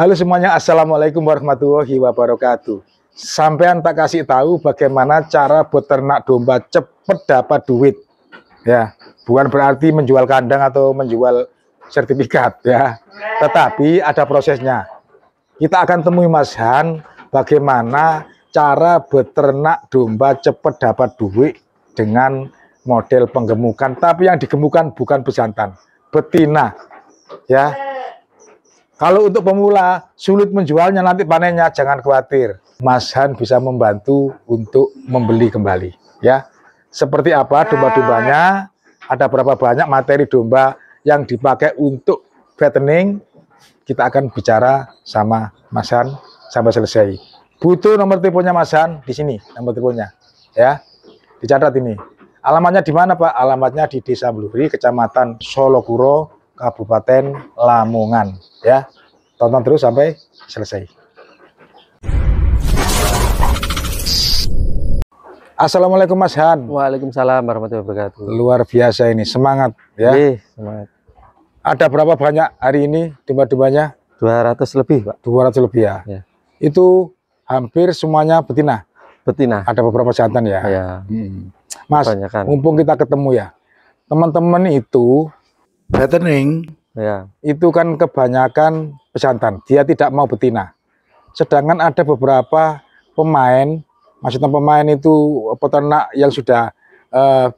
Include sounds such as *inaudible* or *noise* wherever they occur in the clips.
Halo semuanya, Assalamualaikum warahmatullahi wabarakatuh. Sampean tak kasih tahu bagaimana cara beternak domba cepat dapat duit. Ya, bukan berarti menjual kandang atau menjual sertifikat ya. Tetapi ada prosesnya. Kita akan temui Mas Han bagaimana cara beternak domba cepat dapat duit dengan model penggemukan. Tapi yang digemukan bukan besantan, betina. Ya, kalau untuk pemula sulit menjualnya nanti panennya jangan khawatir. Mas Han bisa membantu untuk membeli kembali ya. Seperti apa domba-dombanya, ada berapa banyak materi domba yang dipakai untuk fattening, kita akan bicara sama Mas Han sampai selesai. Butuh nomor teleponnya Mas Han di sini, nomor teleponnya ya. Dicatat ini. Alamatnya di mana Pak? Alamatnya di Desa Bluri, Kecamatan Solokuro, Kabupaten Lamongan ya. Tonton terus sampai selesai. Assalamualaikum Mas Han. Waalaikumsalam warahmatullahi wabarakatuh. Luar biasa ini semangat ya. Ih, semangat. Ada berapa banyak hari ini domba-dombanya? 200 lebih, Pak. 200 lebih ya. ya. Itu hampir semuanya betina. Betina. Ada beberapa jantan ya. ya. Hmm. Mas, Banyakan. mumpung kita ketemu ya. Teman-teman itu fattening ya. itu kan kebanyakan pesantan. Dia tidak mau betina. Sedangkan ada beberapa pemain, maksudnya pemain itu peternak yang sudah eh,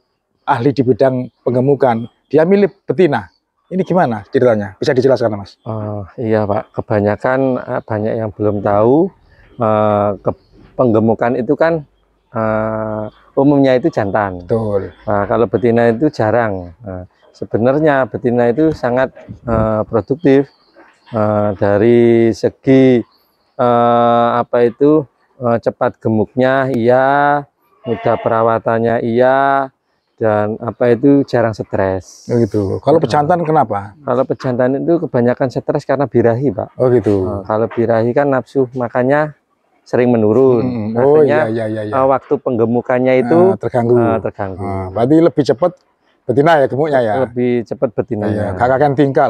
ahli di bidang penggemukan. Dia milih betina. Ini gimana ceritanya? Bisa dijelaskan, Mas? Uh, iya, Pak. Kebanyakan eh, banyak yang belum tahu uh, ke penggemukan itu kan uh, umumnya itu jantan. Betul. Uh, kalau betina itu jarang. Uh, sebenarnya betina itu sangat uh, produktif uh, dari segi uh, apa itu uh, cepat gemuknya iya mudah perawatannya iya dan apa itu jarang stres. Oh gitu. Kalau nah. pejantan kenapa? Kalau pejantan itu kebanyakan stres karena birahi, Pak. Oh gitu. uh, kalau birahi kan nafsu makannya sering menurun. Hmm. hmm. Oh artinya iya, iya, iya. iya. waktu penggemukannya ah, itu uh, terganggu. Uh, terganggu. Uh, berarti lebih cepat betina ya gemuknya ya. Lebih cepat betina. Iya, ya, kakak kan tingkal.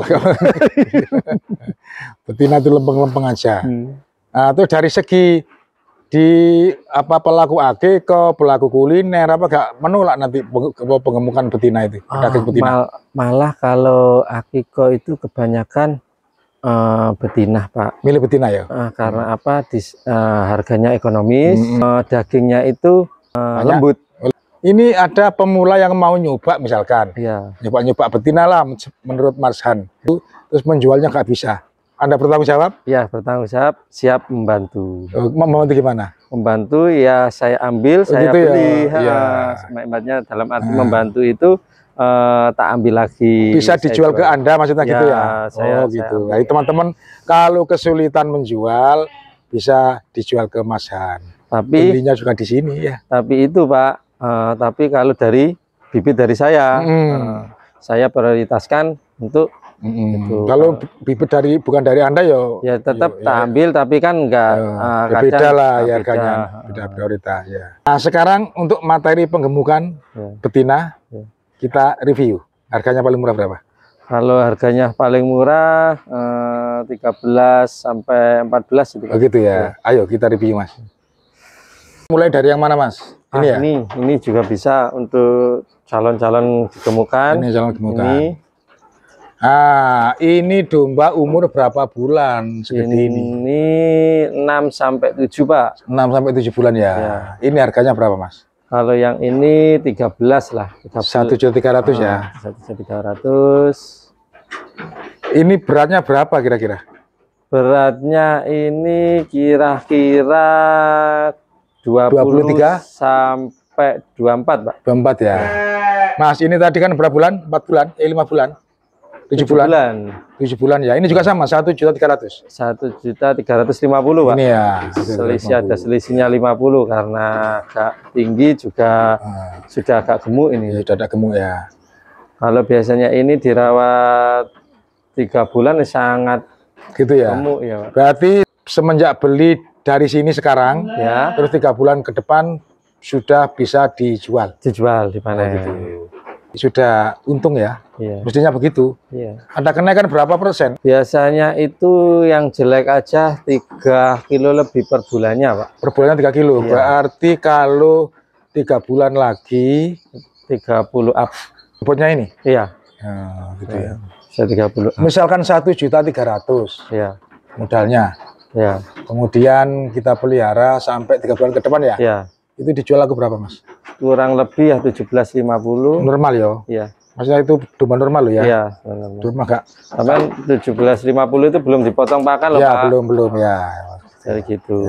*laughs* betina itu lempeng-lempeng aja. Hmm. Nah, itu dari segi di apa pelaku ake ke pelaku kuliner apa gak menolak nanti pengemukan betina itu ah, daging betina mal, malah kalau akiko itu kebanyakan uh, betina pak milih betina ya uh, karena hmm. apa dis, uh, harganya ekonomis hmm. uh, dagingnya itu uh, lembut ini ada pemula yang mau nyoba misalkan, iya. nyoba-nyoba ya. betina lah menurut Mas Han, itu terus menjualnya nggak bisa. Anda bertanggung jawab? Ya, bertanggung jawab, siap membantu. Oh, membantu gimana? Membantu ya saya ambil, oh, saya gitu ya. beli. Ya. Ya. Semaknya dalam arti ah. membantu itu uh, tak ambil lagi. Bisa dijual ke Anda maksudnya ya, gitu ya? Saya, oh gitu. Nah Jadi teman-teman kalau kesulitan menjual bisa dijual ke Mas Han. Tapi belinya juga di sini ya. Tapi itu Pak, Uh, tapi kalau dari bibit dari saya, hmm. uh, saya prioritaskan untuk Mm. Kalau bibit dari bukan dari anda yo, ya tetap yo, ya. Iya. tapi kan enggak uh, ya, eh, ya, ya beda lah ya harganya beda prioritas ya. Nah sekarang untuk materi penggemukan ya. betina ya. kita review harganya paling murah berapa? Kalau harganya paling murah tiga belas sampai empat belas. Begitu oh, ya. ya. Ayo kita review Mas. Mulai dari yang mana Mas? ini ah, ya? ini ini juga bisa untuk calon-calon gemukan ini calon gemukan ini. ah ini domba umur berapa bulan segede ini ini 6 sampai 7 Pak 6 sampai 7 bulan ya. ya ini harganya berapa Mas kalau yang ini 13 lah 1.300 ya 1.300 ah, ini beratnya berapa kira-kira beratnya ini kira-kira 23 sampai 24, Pak. 24 ya. Iya. Mas, ini tadi kan berapa bulan? 4 bulan, eh 5 bulan. 7, 7 bulan. bulan. 7 bulan ya. Ini juga sama 1 juta 300. 1 juta 350, Pak. Ini ya. Selisih ada selisihnya 50 karena agak tinggi juga nah. sudah agak gemuk ini. Ya, sudah agak gemuk ya. Kalau biasanya ini dirawat 3 bulan sangat gitu ya. Gemuk ya, Pak. Berarti semenjak beli dari sini sekarang iya. ya terus tiga bulan ke depan sudah bisa dijual dijual di mana oh, gitu sudah untung ya iya. mestinya begitu iya. ada kenaikan berapa persen biasanya itu yang jelek aja tiga kilo lebih per bulannya Pak per bulannya tiga kilo iya. berarti kalau tiga bulan lagi 30 up bobotnya ini iya nah, gitu iya. ya misalkan satu juta tiga ratus iya. modalnya Ya. Kemudian kita pelihara sampai tiga bulan ke depan ya. Ya. Itu dijual ke berapa mas? Kurang lebih ya puluh. Normal ya? Iya. Maksudnya itu domba normal loh ya? Iya. Domba belas lima puluh itu belum dipotong pakan loh ya, Pak. belum belum ya. Jadi gitu.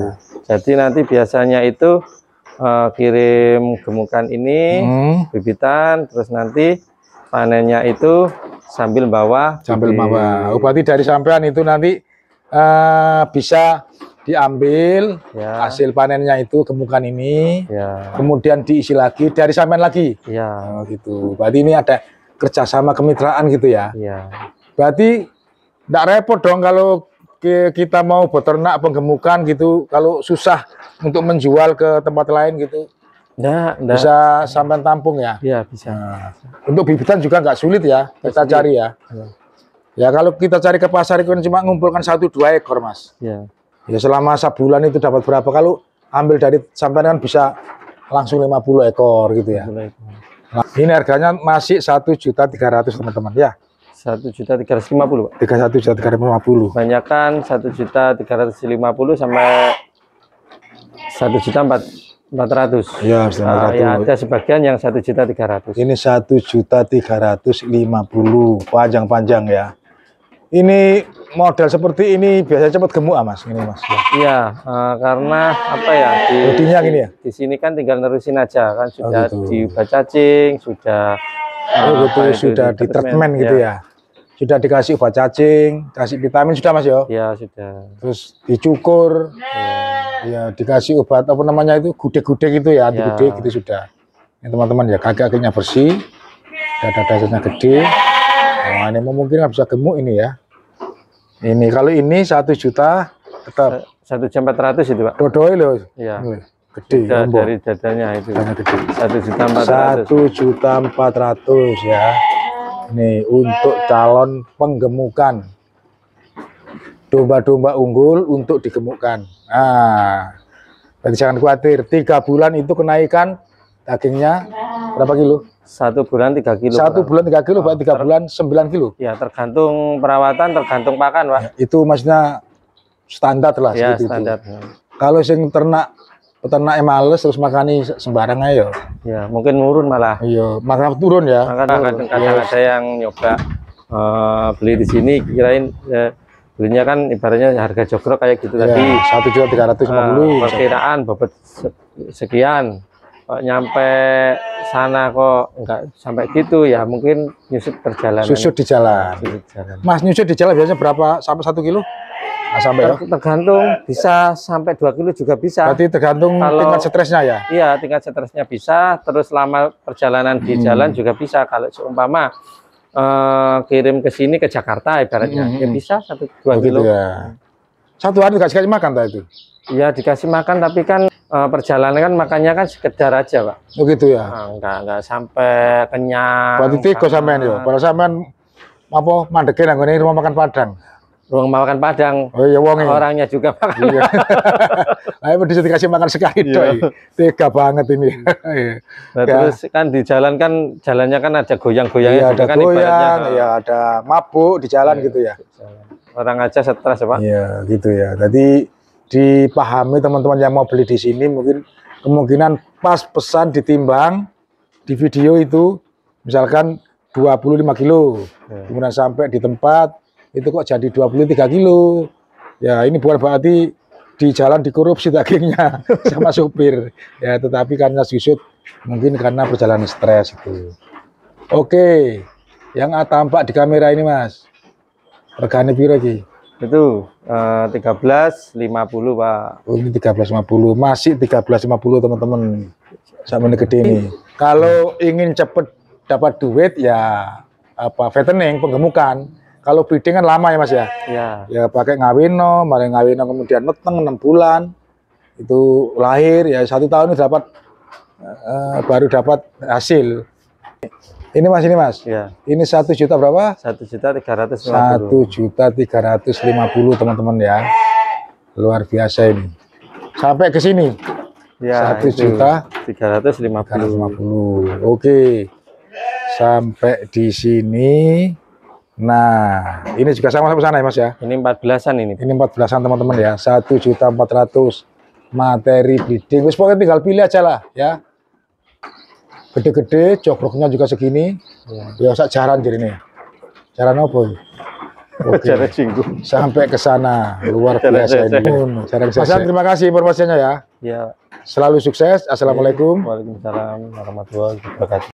Ya. Jadi nanti biasanya itu uh, kirim gemukan ini hmm. bibitan, terus nanti panennya itu sambil bawa sambil bawa. Oh, berarti dari sampean itu nanti uh, bisa diambil ya. hasil panennya itu gemukan ini ya. kemudian diisi lagi dari samen lagi ya oh, gitu berarti ini ada kerjasama kemitraan gitu ya, ya. berarti tidak repot dong kalau kita mau beternak penggemukan gitu kalau susah untuk menjual ke tempat lain gitu enggak, Bisa sampai tampung ya? Iya, bisa. Nah, untuk bibitan juga nggak sulit ya, kita cari ya. Ya kalau kita cari ke pasar itu kan cuma ngumpulkan satu dua ekor mas. Ya. Ya selama sebulan itu dapat berapa? Kalau ambil dari sampai kan bisa langsung 50 ekor gitu ya. Nah, ini harganya masih satu juta tiga ratus teman-teman ya. Satu juta tiga ratus lima puluh. Tiga satu juta tiga ratus lima puluh. kan satu juta tiga ratus lima puluh sampai satu juta empat empat ratus. Ya, nah, ya ada sebagian yang satu juta tiga ratus. Ini satu juta tiga ratus lima puluh panjang-panjang ya ini model seperti ini biasa cepat gemuk ah mas ini mas iya uh, karena apa ya di gini ya di sini kan tinggal nerusin aja kan oh, sudah oh, gitu. dibaca cacing sudah oh, eh, gitu, sudah di, treatment gitu ya. ya sudah dikasih obat cacing kasih vitamin sudah mas ya? iya sudah terus dicukur ya, ya dikasih obat apa namanya itu gude-gude gitu ya anti ya. gitu sudah ini teman-teman ya kaki kakinya bersih dada dasarnya gede oh ini mungkin nggak bisa gemuk ini ya. Ini kalau ini satu juta tetap satu jam empat ratus itu pak. Dodoi loh. Iya. Gede. Ya, dari dadanya itu. gede. Satu juta empat ratus. Satu juta empat ratus ya. Nih untuk calon penggemukan domba-domba unggul untuk digemukkan. Nah, jadi jangan khawatir. Tiga bulan itu kenaikan dagingnya berapa kilo? Satu bulan tiga kilo. Satu bulan tiga kilo, Pak. Oh, tiga bulan sembilan kilo. Ya, tergantung perawatan, tergantung pakan, Pak. Ya, itu maksudnya standar lah. Ya, standar. Itu. Kalau sing ternak peternak yang males terus makani sembarang ayo. Ya, mungkin turun malah. Iya, makan turun ya. Makan kadang-kadang yes. ada yang nyoba uh, beli di sini kirain ya, belinya kan ibaratnya harga jogrok kayak gitu ya, tadi. Satu juta tiga ratus lima puluh. Eh, perkiraan bobot sekian kok nyampe sana kok enggak sampai gitu ya mungkin nyusut perjalanan susut di jalan, mas nyusut di jalan biasanya berapa sampai satu kilo nah, sampai ya? Ter, ya? tergantung bisa sampai dua kilo juga bisa berarti tergantung kalau, tingkat stresnya ya iya tingkat stresnya bisa terus lama perjalanan di hmm. jalan juga bisa kalau seumpama uh, kirim ke sini ke Jakarta ibaratnya hmm. ya bisa satu dua Begitu oh, kilo ya. satu hari dikasih makan tadi itu Iya dikasih makan tapi kan uh, perjalanan kan makannya kan sekedar aja pak oh gitu ya nah, enggak enggak sampai kenyang berarti tiga sampean ya kalau sampean apa mandekin ini rumah makan padang Ruang makan Padang. Oh iya, wong ya? Orangnya juga *laughs* iya. makan. Iya. *laughs* Ayo bisa dikasih makan sekali iya. doi. Tega banget ini. Hmm. *laughs* Iya. nah, ya. terus kan di jalan kan jalannya kan ada goyang goyang iya, ada kan goyang, iya ada mabuk di jalan iya, gitu ya. Orang aja stres ya, Pak. Iya, gitu ya. Jadi dipahami teman-teman yang mau beli di sini mungkin kemungkinan pas pesan ditimbang di video itu misalkan 25 kilo ya. kemudian sampai di tempat itu kok jadi 23 kilo ya ini bukan berarti di jalan dikorupsi *laughs* dagingnya sama supir ya tetapi karena susut mungkin karena perjalanan stres itu oke yang tampak di kamera ini mas regane piro iki itu eh, tiga belas lima puluh pak. Oh, ini tiga belas lima puluh masih tiga belas lima puluh teman-teman sama negeri ini. Kalau ingin cepet dapat duit ya apa fattening penggemukan. Kalau breeding kan lama ya mas ya. Ya. Ya pakai ngawino, mari ngawino kemudian meteng enam bulan itu lahir ya satu tahun itu dapat uh, baru dapat hasil ini mas, ini mas. Ya. Ini satu juta berapa? Satu juta tiga ratus lima puluh. Satu juta tiga ratus lima puluh teman-teman ya. Luar biasa ini. Sampai ke sini. Ya. Satu juta tiga ratus lima puluh. Oke. Sampai di sini. Nah, ini juga sama-sama sana ya mas ya. Ini empat belasan ini. Ini empat belasan teman-teman ya. Satu juta empat ratus materi di Wis pokoknya tinggal pilih aja lah ya gede-gede cokroknya juga segini ya, ya jaran jadi nih jaran apa ya Oke. singgung. Sampai ke sana luar biasa ini. Jaran terima kasih informasinya ya. Ya. Selalu sukses. Assalamualaikum. Waalaikumsalam warahmatullahi wabarakatuh.